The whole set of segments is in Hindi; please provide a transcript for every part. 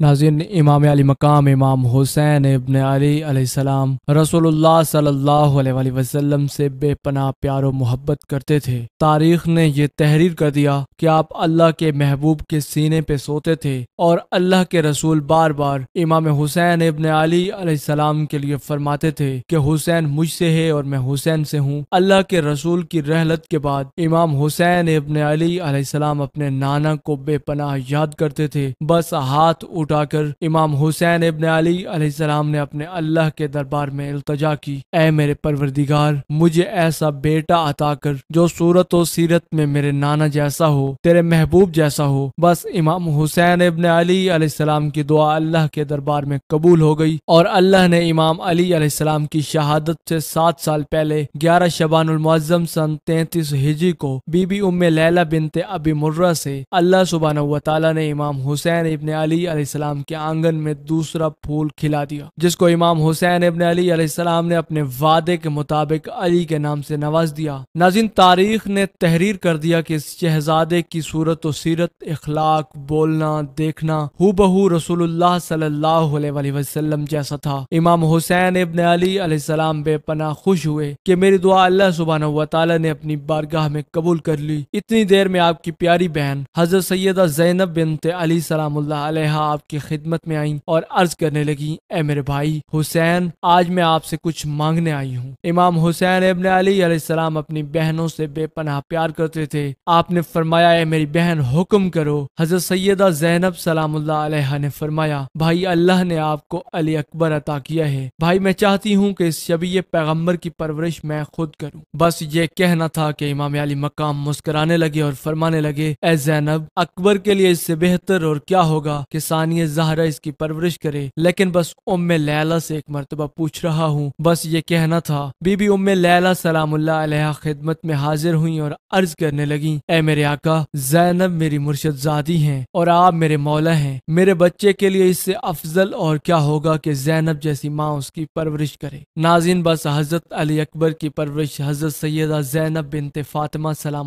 नाजिन इमाम अली मकाम इमाम हुसैन इबन अलीसम सलाम रसोल्ला सल्लल्लाहु से बेपनाह प्यार मोहब्बत करते थे तारीख ने यह तहरीर कर दिया कि आप अल्लाह के महबूब के सीने पे सोते थे और अल्लाह के रसूल बार बार इमाम हुसैन इबन अलीसम सलाम के लिए फरमाते थे कि हुसैन मुझसे है और मैं हुसैन से हूँ अल्लाह के रसूल की रहलत के बाद इमाम हुसैन इबन अलीसम सलाम अपने नाना को बेपनाह याद करते थे बस हाथ उठ उठाकर इमाम हुसैन इबन अली सलाम ने अपने अल्लाह के दरबार में अल्तजा की ए मेरे परवरदिगार मुझे ऐसा बेटा अता कर जो सूरत और सीरत में मेरे नाना जैसा हो तेरे महबूब जैसा हो बस इमाम हुसैन इबन अली सलाम की दुआ अल्लाह के दरबार में कबूल हो गई और अल्लाह ने इमाम अली सलाम की शहादत से सात साल पहले ग्यारह शबानजम सन तैतीस हिजी को बीबी उम लैला बिनते अबी मुर्रा से अल्लाह सुबहाना ने इमाम हुसैन इबन अली सलाम के आंगन में दूसरा फूल खिला दिया जिसको इमाम हुसैन इबन अली सलाम ने अपने वादे के मुताबिक अली के नाम से नवाज दिया नाजिन तारीख ने तहरीर कर दिया कि इस शहजादे की सूरत व सीरत इखलाक बोलना देखना हु रसूलुल्लाह सल्लल्लाहु अलैहि जैसा था इमाम हुसैन इबन अली सलाम बेपना खुश हुए की मेरी दुआ अल्लाह सुबहान वाली ने अपनी बारगाह में कबूल कर ली इतनी देर में आपकी प्यारी बहन हजरत सैदा जैनब बिनते अली सलाम आप की खिदमत में आई और अर्ज करने लगी ए मेरे भाई हुसैन आज मैं आपसे कुछ मांगने आई हूँ इमाम हुसैन इबन अली सलाम अपनी बहनों से बेपनाह प्यार करते थे आपने फरमाया मेरी बहन हुक्म करो हजरत सैदा जैनब सलाम ने फरमाया भाई अल्लाह ने आपको अली अकबर अता किया है भाई मैं चाहती हूँ कि इस शबी पैगम्बर की परवरिश मैं खुद करूँ बस ये कहना था कि इमाम अली मकाम मुस्कराने लगे और फरमाने लगे ए जैनब अकबर के लिए इससे बेहतर और क्या होगा कि चाहेंगे जहरा इसकी परवरिश करे लेकिन बस उम्म लैला से एक मरतबा पूछ रहा हूँ बस ये कहना था बीबी उम लैला सलाम खिदमत में हाजिर हुई और अर्ज करने लगी ए मेरे आका जैनब मेरी मुर्शद जादी है और आप मेरे मौला है मेरे बच्चे के लिए इससे अफजल और क्या होगा कि जैनब जैसी माँ उसकी परवरिश करे नाजिन बस हजरत अली अकबर की परवरिश हजरत सैदा जैनब बिनते फातिमा सलाम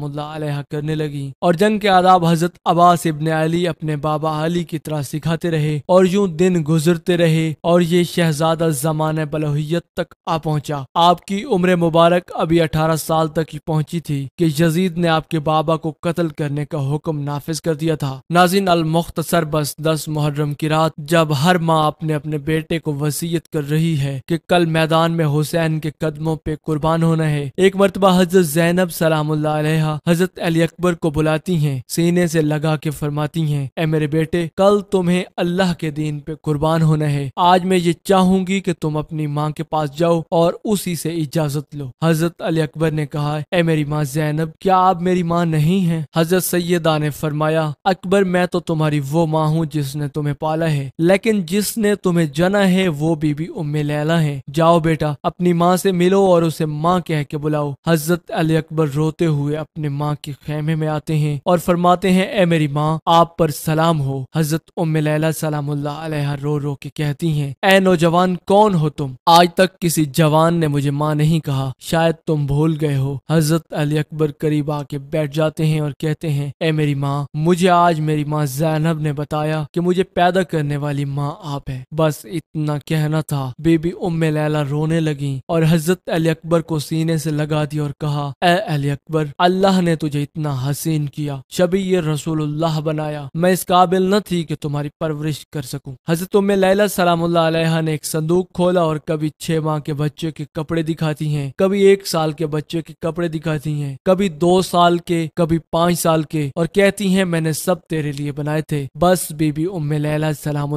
करने लगी और जंग के आदाब हजरत अबास इबन अली अपने बाबा अली की तरह सिखाते जाते रहे और यूं दिन गुजरते रहे और ये शहजादा जमान बलोहियत तक आ पहुंचा आपकी उम्र मुबारक अभी अठारह साल तक ही पहुंची थी कि यजीद ने आपके बाबा को कत्ल करने का हुक्म नाफिज कर दिया था नाजिन अल मुख्तसर बस दस मुहर्रम की रात जब हर माँ अपने अपने बेटे को वसीयत कर रही है कि कल मैदान में हुसैन के कदमों पे कुर्बान होना है एक मरतबा हजरत जैनब सलाम हजरत अली अकबर को बुलाती है सीने से लगा के फरमाती हैं ए मेरे बेटे कल तुम्हें तुमने अल्लाह के दीन पे कुर्बान होना है आज मैं ये चाहूंगी कि तुम अपनी माँ के पास जाओ और उसी से इजाजत लो हजरत अली अकबर ने कहा ए मेरी माँ जैनब क्या आप मेरी माँ नहीं है हजरत सैदा ने फरमाया अकबर मैं तो तुम्हारी वो माँ हूँ जिसने तुम्हें पाला है लेकिन जिसने तुम्हें जना है वो बीबी उम्मे लैला है जाओ बेटा अपनी माँ से मिलो और उसे माँ कह के बुलाओ हजरत अली अकबर रोते हुए अपने माँ के खेमे में आते हैं और फरमाते हैं ए मेरी माँ आप पर सलाम हो हजरत उम्मे लैला सलामुल्ला रो रो के कहती हैं ए नौजवान कौन हो तुम आज तक किसी जवान ने मुझे माँ नहीं कहा शायद तुम भूल गए हो हजरत अली अकबर करीब आके बैठ जाते हैं और कहते हैं ए मेरी माँ मुझे आज मेरी माँ जैनब ने बताया कि मुझे पैदा करने वाली माँ आप है बस इतना कहना था बेबी उम्मे लैला रोने लगी और हजरत अली अकबर को सीने से लगा दिया और कहा ए अली अकबर अल्लाह ने तुझे इतना हसीन किया शबी ये रसूल बनाया मैं इस काबिल न थी कि तुम्हारी परवरिश कर सकूं। हजरत उम्मे लैला सलामुल्ला ने एक संदूक खोला और कभी छह माह के बच्चे के कपड़े दिखाती हैं, कभी एक साल के बच्चे के कपड़े दिखाती हैं, कभी दो साल के कभी पांच साल के और कहती हैं मैंने सब तेरे लिए बनाए थे बस बीबी उम्म लैला सलाम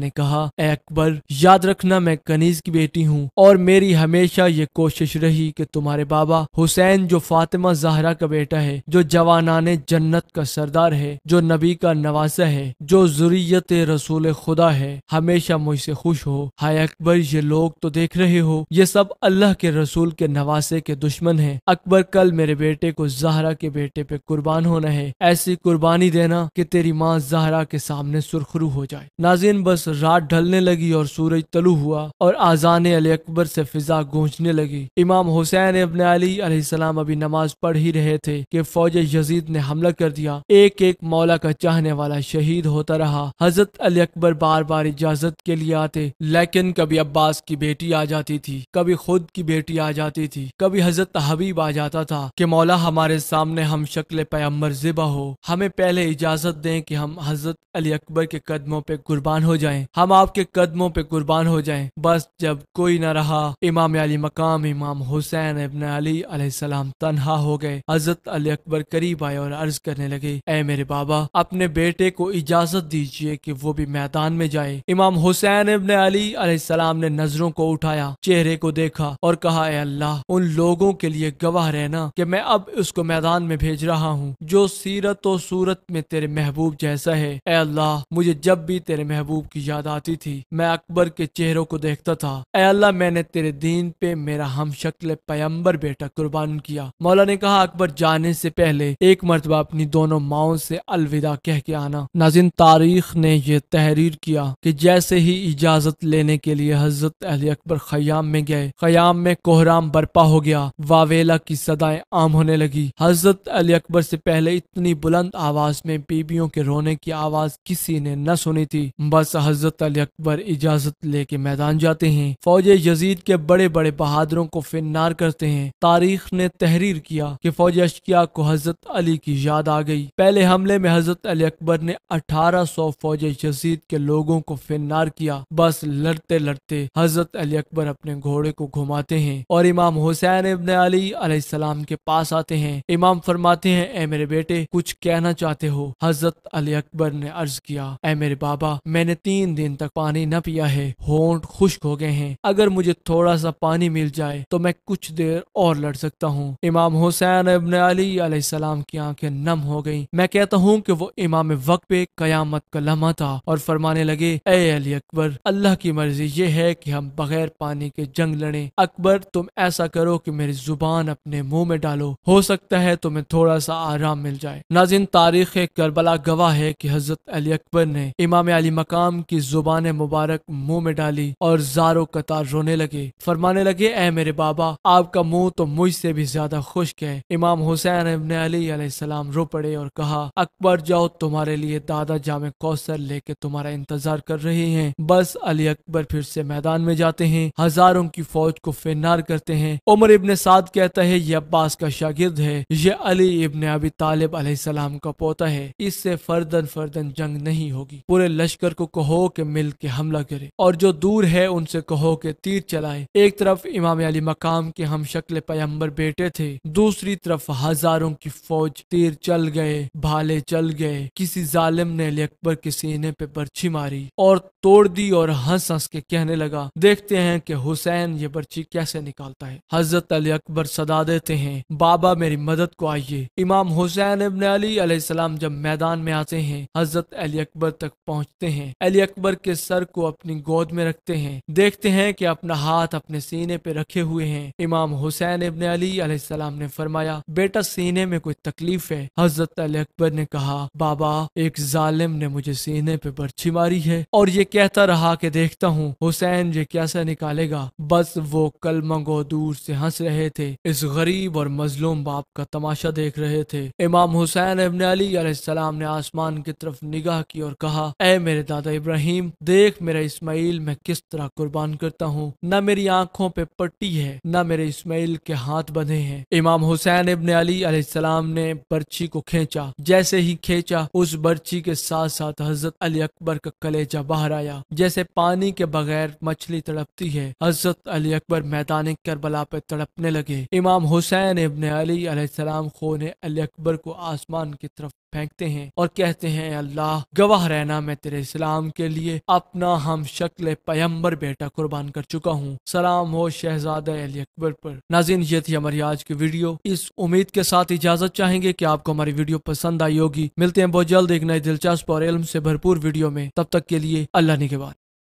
ने कहा अकबर याद रखना मैं कनीज की बेटी हूँ और मेरी हमेशा ये कोशिश रही की तुम्हारे बाबा हुसैन जो फातिमा जहरा का बेटा है जो जवान जन्नत का सरदार है जो नबी का नवासा है जो जुरी वसीयत रसूल खुदा है हमेशा मुझसे खुश हो हाय अकबर ये लोग तो देख रहे हो ये सब अल्लाह के रसूल के नवासे के दुश्मन है अकबर कल मेरे बेटे को जहरा के बेटे पे कुर्बान होना है ऐसी कुर्बानी देना कि तेरी माँ जहरा के सामने सुरखरू हो जाए नाजिन बस रात ढलने लगी और सूरज तलु हुआ और आजान अली अकबर से फिजा गूंजने लगी इमाम हुसैन अबन अली सलाम अभी नमाज पढ़ ही रहे थे कि फौज यजीद ने हमला कर दिया एक एक मौला का चाहने वाला शहीद होता रहा हजरत अली अकबर बार बार इजाजत के लिए आते लेकिन कभी अब्बास की बेटी आ जाती थी कभी खुद की बेटी आ जाती थी कभी हजरत हबीब आ जाता था कि मौला हमारे सामने हम शक्ल पैम्बर जिबा हो हमें पहले इजाजत दें कि हम हजरत अली अकबर के कदमों पे कुर्बान हो जाएं हम आपके कदमों पे कुर्बान हो जाएं बस जब कोई न रहा इमाम अली मकाम इमाम हुसैन इबन अली सलाम तनहा हो गए हजरत अली अकबर करीब आए और अर्ज करने लगे ए मेरे बाबा अपने बेटे को इजाजत दीजिए चाहिए कि वो भी मैदान में जाए इमाम हुसैन इबन अली अलैहिस्सलाम ने नजरों को उठाया चेहरे को देखा और कहा अल्लाह उन लोगों के लिए गवाह रहना कि मैं अब उसको मैदान में भेज रहा हूँ जो सीरत और सूरत में तेरे महबूब जैसा है ए अल्लाह मुझे जब भी तेरे महबूब की याद आती थी मैं अकबर के चेहरों को देखता था ए अल्लाह मैंने तेरे दीन पे मेरा हम शक्ल पैम्बर बेटा कुर्बान किया मौला ने कहा अकबर जाने से पहले एक मरतबा अपनी दोनों माओ से अलविदा कह के आना नाजिन तारीख ने यह तहरीर किया कि जैसे ही इजाजत लेने के लिए हजरत अली अकबर खयाम में गए खयाम में कोहराम बर्पा हो गया वावेला की सदाएं आम होने लगी हजरत अली अकबर से पहले इतनी बुलंद आवाज में बीबियों के रोने की आवाज किसी ने न सुनी थी बस हजरत अली अकबर इजाजत लेके मैदान जाते हैं फौज यजीद के बड़े बड़े बहादुरों को फिन्नार करते हैं तारीख ने तहरीर किया कि फौज अशकिया को हजरत अली की याद आ गई पहले हमले में हजरत अली अकबर ने अठारह सौ फौज यजीद के लोगों को फिनार किया बस लड़ते लड़ते हजरत अली अकबर अपने घोड़े को घुमाते हैं और इमाम हुसैन इबन अली सलाम के पास आते हैं इमाम फरमाते हैं ए मेरे बेटे कुछ कहना चाहते हो हजरत अली अकबर ने अर्ज किया ए मेरे बाबा मैंने तीन दिन तक पानी न पिया है होंठ खुश्क हो गए हैं अगर मुझे थोड़ा सा पानी मिल जाए तो मैं कुछ देर और लड़ सकता हूँ इमाम हुसैन इबन अली सलाम की आंखें नम हो गई मैं कहता हूँ की वो इमाम वक्त पे कयामत का लम्हा था और फरमाने लगे ए अली अकबर अल्लाह की मर्जी ये है कि हम बगैर पानी के जंग लड़े अकबर तुम ऐसा करो कि मेरी जुबान अपने मुंह में डालो हो सकता है तुम्हें थोड़ा सा आराम मिल जाए नाजिन तारीख करबला गवाह है कि हजरत अली अकबर ने इमाम अली मकाम की जुबान मुबारक मुंह में डाली और जारो कतार रोने लगे फरमाने लगे ए मेरे बाबा आपका मुंह तो मुझसे भी ज्यादा खुश्क है इमाम हुसैन अबन अली सलाम रो पड़े और कहा अकबर जाओ तुम्हारे लिए दादा जामे कौश सर लेके तुम्हारा इंतजार कर रहे हैं बस अली अकबर फिर से मैदान में जाते हैं हजारों की फौज को फिनार करते हैं उमर इब्ने साद कहता है ये अब्बास का शागिर्द है ये अली इब्न अबी तालिब अलैहिस्सलाम का पोता है इससे फर्दन फर्दन जंग नहीं होगी पूरे लश्कर को कहो के मिल के हमला करे और जो दूर है उनसे कहो के तीर चलाए एक तरफ इमाम अली मकाम के हम शक्ल पैम्बर बेटे थे दूसरी तरफ हजारों की फौज तीर चल गए भाले चल गए किसी जालिम ने अली अकबर के के सीने पे बर्ची मारी और तोड़ दी और हंस हंस के कहने लगा देखते हैं कि हुसैन ये पर्ची कैसे निकालता है हजरत अली अकबर सदा देते हैं बाबा मेरी मदद को आइए इमाम हुसैन इबन अली सलाम जब मैदान में आते हैं हजरत अली अकबर तक पहुँचते हैं अली अकबर के सर को अपनी गोद में रखते हैं देखते हैं कि अपना हाथ अपने सीने पे रखे हुए हैं इमाम हुसैन इबन अली सलाम ने फरमाया बेटा सीने में कोई तकलीफ है हजरत अली अकबर ने कहा बाबा एक जालिम ने मुझे सीने पे बर्छी मारी है और ये कहता रहा कि देखता हूँ हुसैन ये कैसे निकालेगा बस वो कल मंगो दूर से हंस रहे थे इस गरीब और मजलूम बाप का तमाशा देख रहे थे इमाम हुसैन इबन अली सलाम ने आसमान की तरफ निगाह की और कहा ए मेरे दादा इब्राहिम देख मेरा इस्माइल मैं किस तरह कुर्बान करता हूँ न मेरी आंखों पे पट्टी है न मेरे इसमाइल के हाथ बंधे हैं इमाम हुसैन इबन अली सलाम ने बर्ची को खींचा जैसे ही खींचा उस बर्ची के साथ साथ हजरत अली अकबर का कलेजा बाहर आया जैसे पानी के बगैर मछली तड़पती है हजरत अली अकबर मैदान करबला पे तड़पने लगे इमाम हुसैन इबन अली सलाम खो ने अली अकबर को आसमान की तरफ फेंकते हैं और कहते हैं अल्लाह गवाह रहना मैं तेरे इस्लाम के लिए अपना हम शक्ल पैम्बर बेटा कुर्बान कर चुका हूँ सलाम हो शहजादा अली अकबर पर नाजिन ये थी हमारी आज की वीडियो इस उम्मीद के साथ इजाजत चाहेंगे की आपको हमारी वीडियो पसंद आई होगी मिलते हैं बहुत जल्द एक नई दिलचस्प और इलम से भरपूर वीडियो में तब तक के लिए अल्लाह बाद